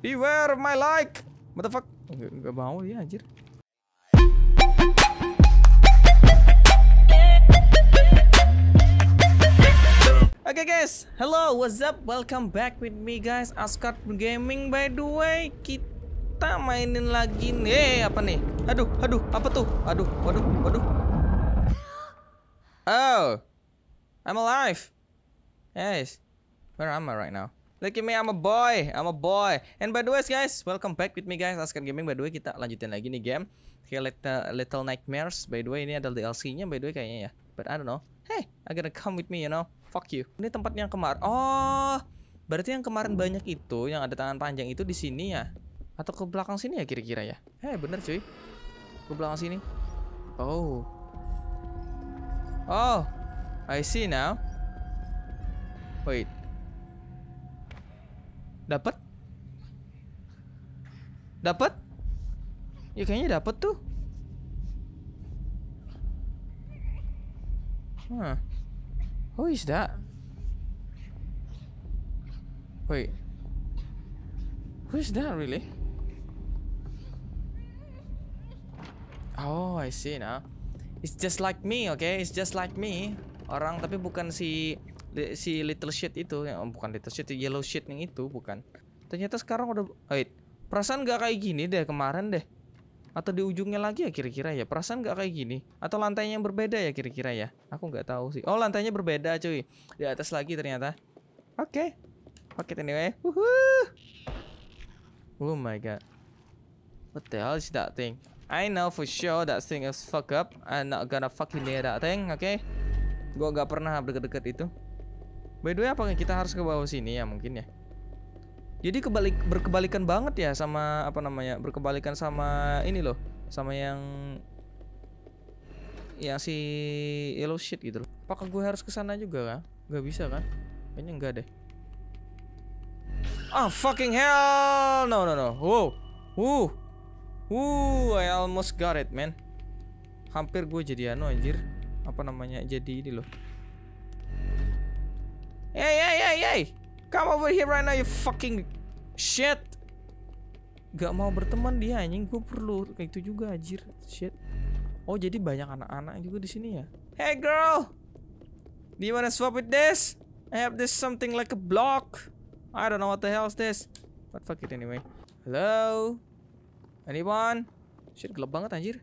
Beware my like. what fuck? Gak, gak mau ya anjir. Oke okay guys, hello, what's up? Welcome back with me guys, Asgard Gaming. By the way, kita mainin lagi nih. Eh, apa nih? Aduh, aduh, apa tuh? Aduh, waduh, waduh. Oh, I'm alive. Yes, where am I right now? Look at me, I'm a boy, I'm a boy. And by the way guys, welcome back with me guys, Askan Gaming. By the way kita lanjutin lagi nih game. Okay, Little, Little Nightmares. By the way ini adalah DLC-nya by the way kayaknya ya. But I don't know. Hey, I gonna come with me, you know. Fuck you. Ini tempat yang kemarin. Oh, berarti yang kemarin banyak itu, yang ada tangan panjang itu di sini ya. Atau ke belakang sini ya kira-kira ya. Hey, bener cuy. Ke belakang sini. Oh. Oh, I see now. Wait. Dapat? Dapat? Ya kayaknya dapat tuh. Hah. Who oh, is that? Wait. Who is that really? Oh, I see now. It's just like me, okay? It's just like me. Orang tapi bukan si si Little shit itu yang bukan Little shit Yellow shit yang itu bukan ternyata sekarang udah wait perasaan gak kayak gini deh kemarin deh atau di ujungnya lagi ya kira-kira ya perasaan gak kayak gini atau lantainya yang berbeda ya kira-kira ya aku nggak tahu sih oh lantainya berbeda cuy di atas lagi ternyata oke okay. okay, anyway Woohoo. oh my god what the hell is that thing I know for sure that thing is fuck up I'm not gonna fucking near that thing oke okay? gua nggak pernah berdekat-dekat itu By the way, apa kita harus ke bawah sini ya mungkin ya? Jadi kebalik berkebalikan banget ya sama apa namanya? Berkebalikan sama ini loh, sama yang yang si yellow shit gitu loh. Apakah gue harus ke sana juga kan? Gak bisa kan? Kayaknya enggak deh. Ah oh, fucking hell. No no no. Wow. Wow. Uh. Wow, uh, I almost got it, man. Hampir gue jadi anu anjir. Apa namanya? Jadi ini loh. Hey, hey, hey, hey! Come over here right now, you fucking shit! Gak mau berteman dia anjing, gue perlu kayak itu juga anjir. Shit. Oh, jadi banyak anak-anak juga di sini ya. Hey girl. Do you wanna swap with this? I have this something like a block. I don't know what the hell is this. But fuck it anyway. Hello? Anyone? Shit, gelap banget anjir.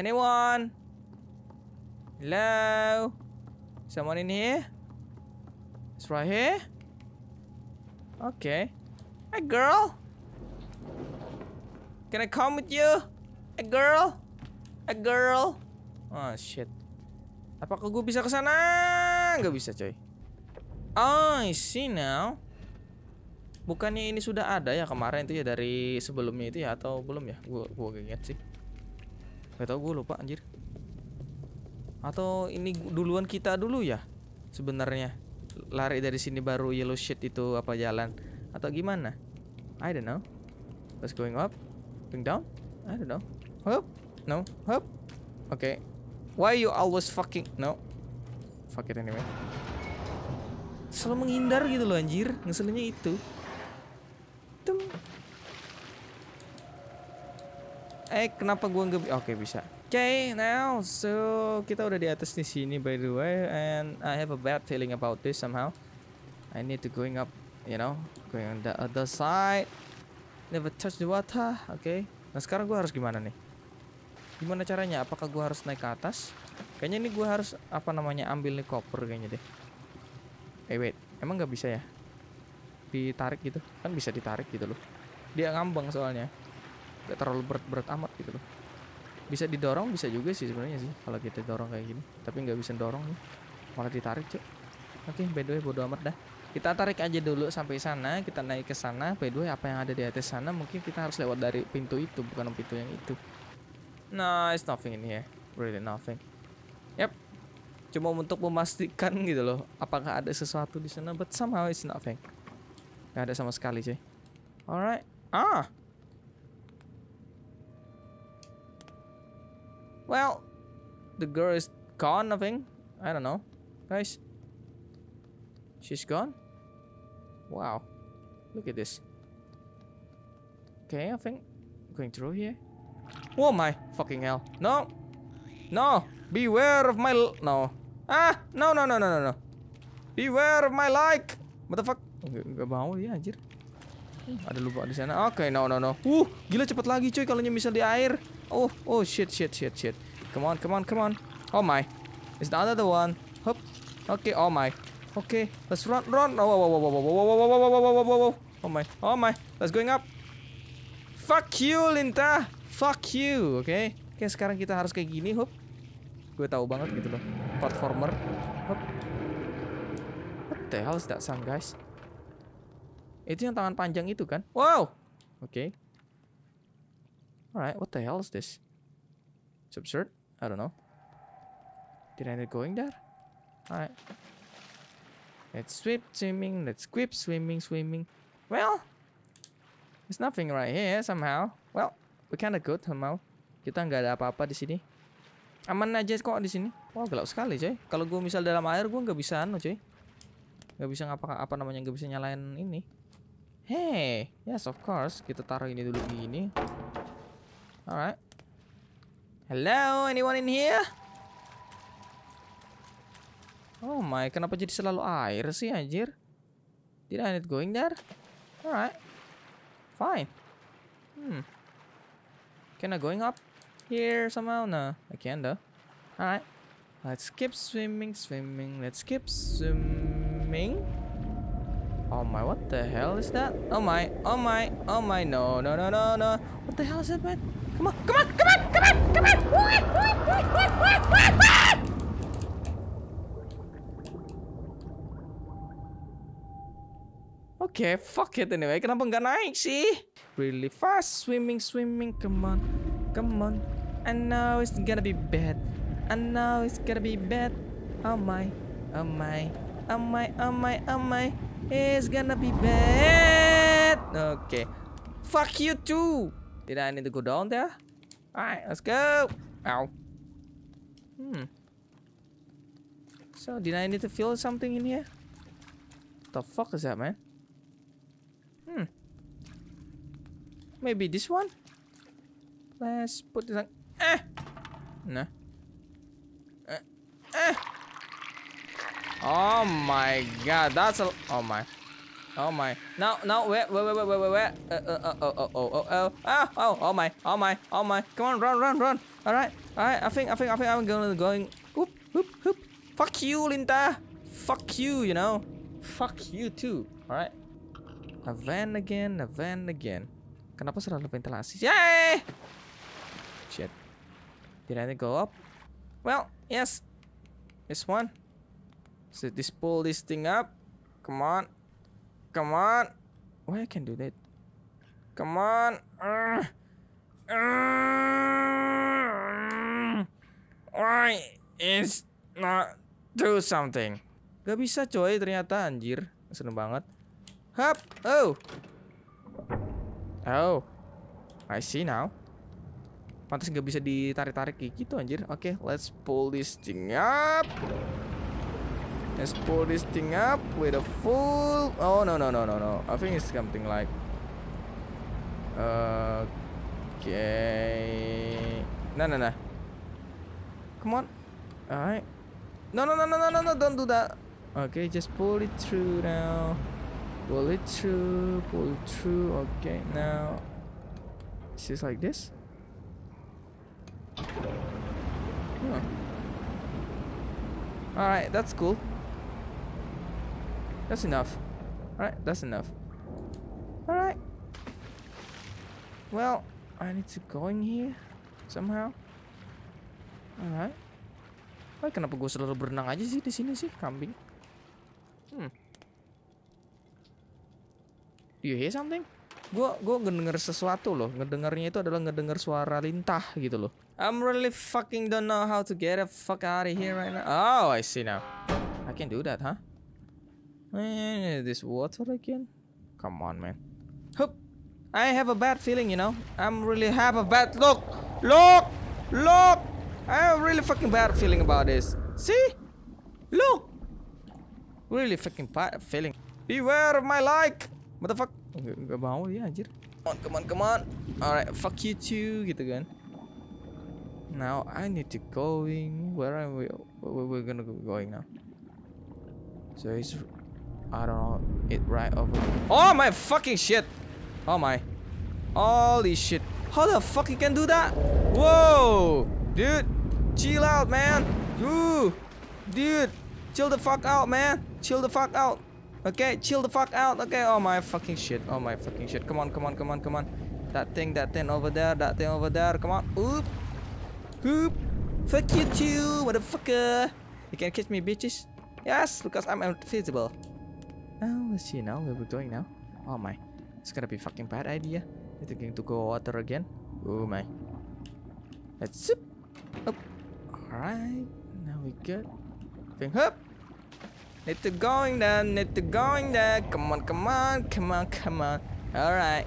Anyone? Hello? Someone in here? It's right here. Okay. Hey, girl. Can I come with you? Hey, girl. Hey, girl. Oh, shit. Apakah gue bisa kesana? sana? Gak bisa, coy. Oh, I see now. Bukannya ini sudah ada ya kemarin itu ya dari sebelumnya itu ya atau belum ya? Gue gua inget sih. Gak tau gue lupa anjir. Atau ini duluan kita dulu ya sebenarnya lari dari sini baru yellow shit itu apa jalan atau gimana? I don't know. Let's going up, going down. I don't know. Hop, no, hop. Okay. Why you always fucking no? Fuck it anyway. Selalu menghindar gitu loh anjir, ngeselinnya itu. Tum. Eh kenapa gua nggak Oke okay, bisa. Oke okay, now so kita udah di atas di sini by the way and I have a bad feeling about this somehow. I need to going up, you know, going on the other side. Never touch the water. Oke. Okay. Nah sekarang gua harus gimana nih? Gimana caranya? Apakah gua harus naik ke atas? Kayaknya ini gua harus apa namanya ambil nih koper kayaknya deh. Eh wait, emang nggak bisa ya? Ditarik gitu? Kan bisa ditarik gitu loh. Dia ngambang soalnya gak terlalu berat-berat amat gitu loh bisa didorong bisa juga sih sebenarnya sih kalau kita dorong kayak gini tapi nggak bisa dorong nih malah ditarik cok oke okay, by the way bodo amat dah kita tarik aja dulu sampai sana kita naik ke sana by the way apa yang ada di atas sana mungkin kita harus lewat dari pintu itu bukan pintu yang itu nah it's nothing ini ya really nothing yep cuma untuk memastikan gitu loh apakah ada sesuatu di sana but somehow it's nothing nggak ada sama sekali cuy alright ah Well, the girl is gone, I think. I don't know. Guys. She's gone? Wow. Look at this. Okay, I think I'm going through here. Oh my fucking hell. No. No. Beware of my... no. Ah. No, no, no, no, no, no. Beware of my like. What the fuck? gak mau ya anjir. Ada lubang di sana. Oke, okay, no, no, no. Uh, gila cepet lagi cuy kalau nyemisal di air. Oh, oh, shit, shit, shit, shit. Come on, come on, come on. Oh my. It's the other one. Hop. Okay, oh my. Okay, let's run, run. Oh, whoa, whoa, whoa, whoa, whoa, whoa, whoa, whoa, whoa, Oh my, oh my. Let's going up. Fuck you, Linta. Fuck you, oke. Okay? Oke, sekarang kita harus kayak gini, hop. Gue tahu banget gitu loh. Platformer. Hop. What the hell is that sound, guys? Itu yang tangan panjang itu kan? Wow. Oke. Okay. Alright, what the hell is this? It's absurd. I don't know. Did I end up going there? Alright. Let's sweep swimming, let's sweep swimming, swimming. Well, there's nothing right here somehow. Well, we kinda good somehow. Kita nggak ada apa-apa di sini. Aman aja kok di sini. wow, gelap sekali, cuy. Kalau gue misal dalam air, gue nggak bisa anu, cuy. Nggak bisa ngapa apa namanya nggak bisa nyalain ini. Hey, yes of course. Kita taruh ini dulu begini. Alright. Hello, anyone in here? Oh my, kenapa jadi selalu air sih anjir? Did I not going there? Alright. Fine. Hmm. Can I going up here somehow? No, I can though. Alright. Let's keep swimming, swimming. Let's keep swimming. Oh my, what the hell is that? Oh my, oh my, oh my, no, no, no, no, no. What the hell is that, man? Come on, come on, come on, come on, come on. Oke, okay, fuck it anyway. Kenapa nggak naik sih? Really fast swimming, swimming. Come on, come on. I know it's gonna be bad. I know it's gonna be bad. Oh my, oh my, oh my, oh my, oh my. It's gonna be bad. Oke. Okay. Fuck you too. Did I need to go down there? Alright, let's go! Ow. Hmm. So, did I need to feel something in here? What the fuck is that, man? Hmm. Maybe this one? Let's put this on... Eh! No. Eh. Eh! Oh my god, that's a... Oh my... Oh my. No, no, where, where, where, where, where, where? Uh, uh, oh, oh, oh, oh, oh, oh, oh, oh my, oh my, oh my. Come on, run, run, run. All right, all right. I think, I think, I think I'm going, to going. Whoop, whoop, whoop. Fuck you, Linda. Fuck you, you know. Fuck you too. All right. A van again, a van again. Kenapa selalu ventilasi? Yay! Shit. Did anything go up? Well, yes. This one. So just pull this thing up. Come on. Come on. Why I can do that? Come on. why is not do something? Gak bisa coy ternyata anjir. Seneng banget. Hap. Oh. Oh. I see now. Pantas gak bisa ditarik-tarik gitu anjir. Oke, okay, let's pull this thing up. Let's pull this thing up with a full... Oh, no, no, no, no, no. I think it's something like... Uh, Okay... No, no, no. Come on. Alright. No, no, no, no, no, no, no, don't do that. Okay, just pull it through now. Pull it through, pull it through. Okay, now... Is this like this? Huh. Alright, that's cool. That's enough. Alright, that's enough. Alright. Well, I need to go in here somehow. Alright. I kenapa gue selalu berenang aja sih di sini sih, kambing? Hmm. Do you hear something? Gue gue ngedenger sesuatu loh. Ngedengarnya itu adalah ngedenger suara lintah gitu loh. I'm really fucking don't know how to get the fuck out of here right now. Oh, I see now. I can do that, huh? this water again? Come on, man. Hup. I have a bad feeling, you know. I'm really have a bad look. Look, look. I have a really fucking bad feeling about this. See? Look. Really fucking bad feeling. Beware of my like. Motherfucker. fuck? Come on, come on, come on. Alright, fuck you too Get the gun. Now I need to going. Where are we? Where we're gonna go going now? So it's I don't know, it right over. Oh my fucking shit! Oh my. Holy shit. How the fuck you can do that? Whoa! Dude, chill out, man. Ooh! Dude, chill the fuck out, man. Chill the fuck out. Okay, chill the fuck out. Okay, oh my fucking shit. Oh my fucking shit. Come on, come on, come on, come on. That thing, that thing over there, that thing over there. Come on. Oop. Oop. Fuck you too, motherfucker. You can catch me, bitches. Yes, because I'm invisible. Well, let's see now where we're going now. Oh my, it's gonna be fucking bad idea. We're thinking to go water again. Oh my. Let's zip. Oh. Alright, now we good. Thing up. Need to going there, need to going there. Come on, come on, come on, come on. Alright.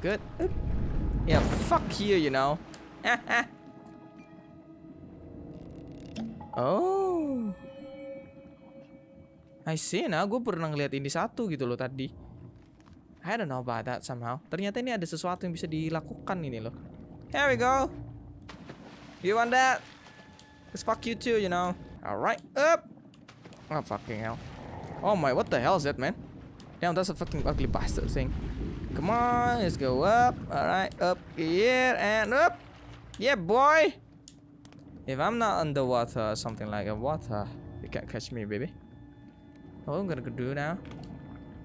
Good. Oop. Yeah, fuck you, you know. oh. I see, nah gue pernah ngeliat ini satu gitu loh tadi. I don't know about that somehow. Ternyata ini ada sesuatu yang bisa dilakukan ini loh. Here we go. You want that? Let's fuck you too, you know. Alright, up. Oh fucking hell. Oh my, what the hell is that man? Damn, that's a fucking ugly bastard thing. Come on, let's go up. Alright, up here and up. Yeah, boy. If I'm not underwater or something like a water, you can't catch me, baby. Oh, I'm gonna do now.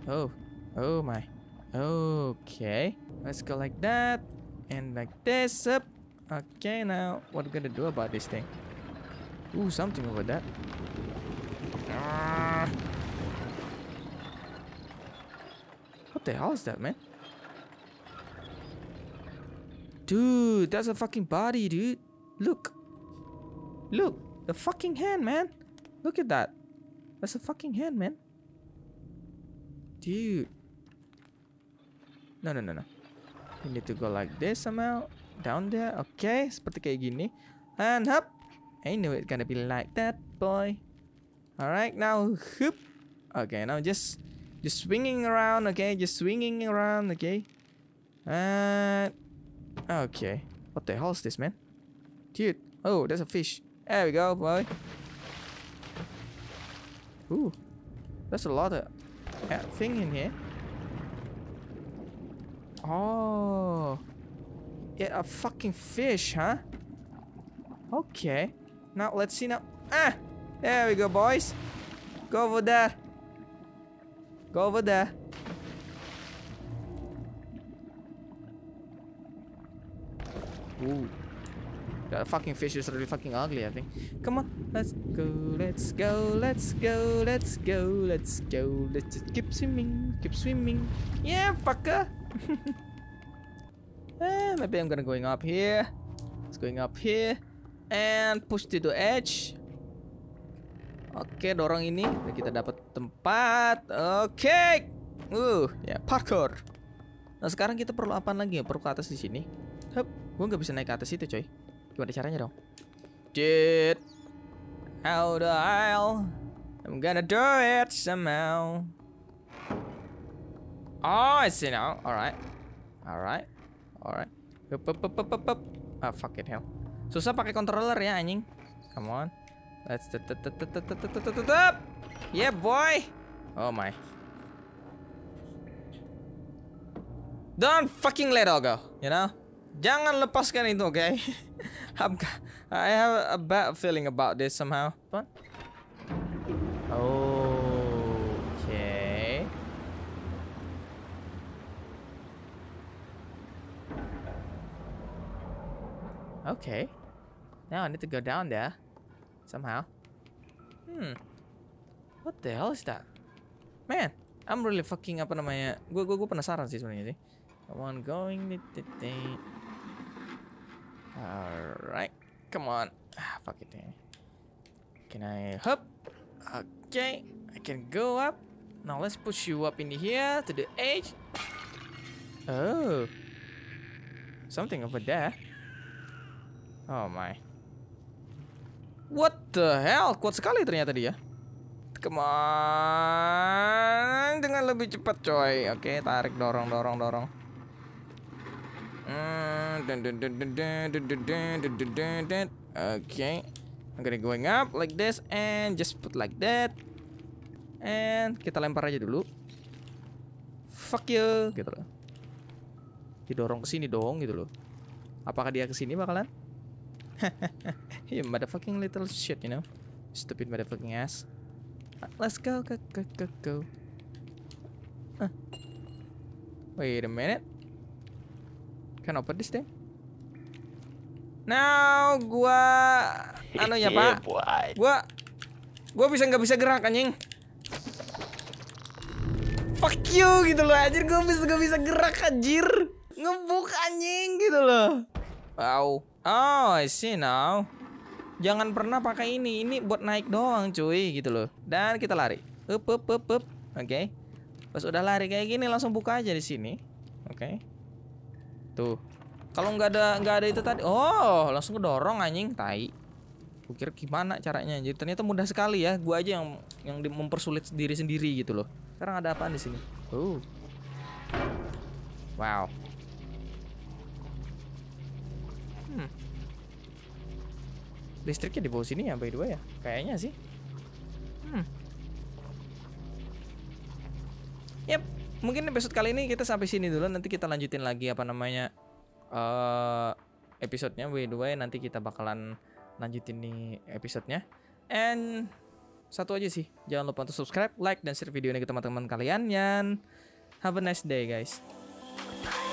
Oh, oh my. Okay, let's go like that and like this up. Okay, now what are we gonna do about this thing? Ooh, something about that. Ah. What the hell is that, man? Dude, that's a fucking body, dude. Look. Look, the fucking hand, man. Look at that. That's a fucking hand, man. Dude. No, no, no, no. You need to go like this somehow. Down there. Okay, seperti kayak gini. And up. I knew it's gonna be like that, boy. Alright, now hoop. Okay, now just just swinging around, okay? Just swinging around, okay? And... Okay. What the hell is this, man? Dude. Oh, there's a fish. There we go, boy. Ooh. That's a lot of thing in here. Oh. Yeah, a fucking fish, huh? Okay. Now, let's see now. Ah! There we go, boys. Go over there. Go over there. Ooh. That fucking fish is really fucking ugly, I think. Come on, let's go, let's go, let's go, let's go, let's go, let's just keep swimming, keep swimming. Yeah, fucker. eh, maybe I'm gonna going up here. It's going up here and push to the edge. Oke, okay, dorong ini. Kita dapat tempat. Oke. Okay. Uh, ya yeah, parkour. Nah sekarang kita perlu apa lagi ya? Perlu ke atas di sini. Hup, gua nggak bisa naik ke atas itu coy. Gimana caranya dong? Jet. how the hell I'm gonna do it somehow. Oh, I see now. Alright. Alright. Alright. Up, up, up, up, up, Ah, fuck it, hell. Susah pakai controller ya, anjing. Come on. Let's... Yeah, boy! Oh, my. Don't fucking let her go, you know? Jangan lepaskan itu, oke? Okay? I have a bad feeling about this somehow. What? Oh, okay. Okay. Now I need to go down there. Somehow. Hmm. What the hell is that? Man, I'm really fucking apa namanya? Gue gue gue penasaran sih sebenarnya sih. I'm want going the thing. Alright, come on. Ah, fuck it. Can I hop? Okay, I can go up. Now let's push you up in here to the edge. Oh, something over there. Oh my. What the hell? Kuat sekali ternyata dia. Come on, dengan lebih cepat coy. Oke, okay, tarik, dorong, dorong, dorong. Hmm. Okay. I'm gonna going up like this and just put like that. And kita lempar aja dulu. Fuck you gitu loh. Didorong ke sini dong gitu loh. Apakah dia ke sini bakalan? you motherfucking little shit, you know. Stupid motherfucking ass. Let's go, go, go, go, go. Huh. Wait a minute. Can open this thing? Now gua anu ya, Pak. Gua gua bisa nggak bisa gerak anjing. Fuck you gitu loh anjir gua bisa enggak bisa gerak anjir. Ngebuk anjing gitu loh. Wow. Oh, I see now. Jangan pernah pakai ini. Ini buat naik doang, cuy, gitu loh. Dan kita lari. Up up up up. Oke. Okay. Pas udah lari kayak gini langsung buka aja di sini. Oke. Okay. Tuh. Gitu. Kalau nggak ada nggak ada itu tadi, oh langsung kedorong anjing tai. Kukira gimana caranya? Jadi ternyata mudah sekali ya. Gua aja yang yang mempersulit diri sendiri gitu loh. Sekarang ada apaan di sini? Uh. Wow. Hmm. Listriknya di bawah sini ya, by the way ya? Kayaknya sih. Hmm. Yep mungkin episode kali ini kita sampai sini dulu nanti kita lanjutin lagi apa namanya uh, episodenya by the way nanti kita bakalan lanjutin nih episodenya and satu aja sih jangan lupa untuk subscribe like dan share video ini ke teman-teman kalian yang have a nice day guys Goodbye.